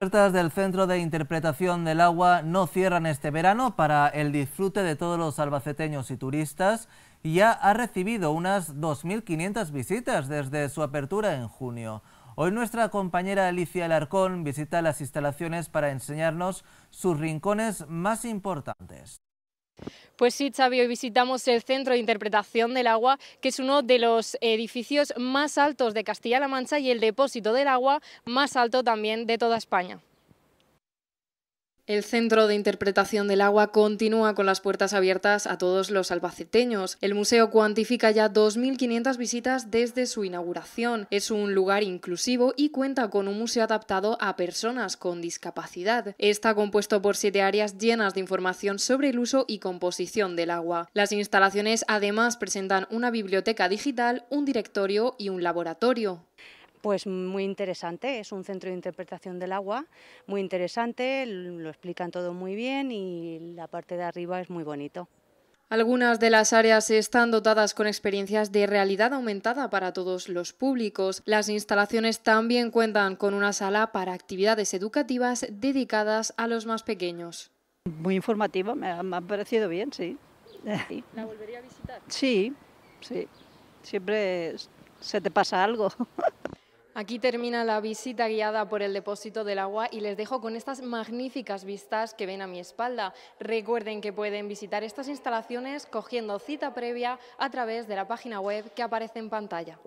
Las puertas del Centro de Interpretación del Agua no cierran este verano para el disfrute de todos los albaceteños y turistas y ya ha recibido unas 2.500 visitas desde su apertura en junio. Hoy nuestra compañera Alicia Alarcón visita las instalaciones para enseñarnos sus rincones más importantes. Pues sí, Xavi, hoy visitamos el Centro de Interpretación del Agua, que es uno de los edificios más altos de Castilla-La Mancha y el depósito del agua más alto también de toda España. El Centro de Interpretación del Agua continúa con las puertas abiertas a todos los albaceteños. El museo cuantifica ya 2.500 visitas desde su inauguración. Es un lugar inclusivo y cuenta con un museo adaptado a personas con discapacidad. Está compuesto por siete áreas llenas de información sobre el uso y composición del agua. Las instalaciones además presentan una biblioteca digital, un directorio y un laboratorio. Pues muy interesante, es un centro de interpretación del agua, muy interesante, lo explican todo muy bien y la parte de arriba es muy bonito. Algunas de las áreas están dotadas con experiencias de realidad aumentada para todos los públicos. Las instalaciones también cuentan con una sala para actividades educativas dedicadas a los más pequeños. Muy informativa, me ha, me ha parecido bien, sí. ¿La volvería a visitar? Sí, sí. Siempre se te pasa algo. Aquí termina la visita guiada por el depósito del agua y les dejo con estas magníficas vistas que ven a mi espalda. Recuerden que pueden visitar estas instalaciones cogiendo cita previa a través de la página web que aparece en pantalla.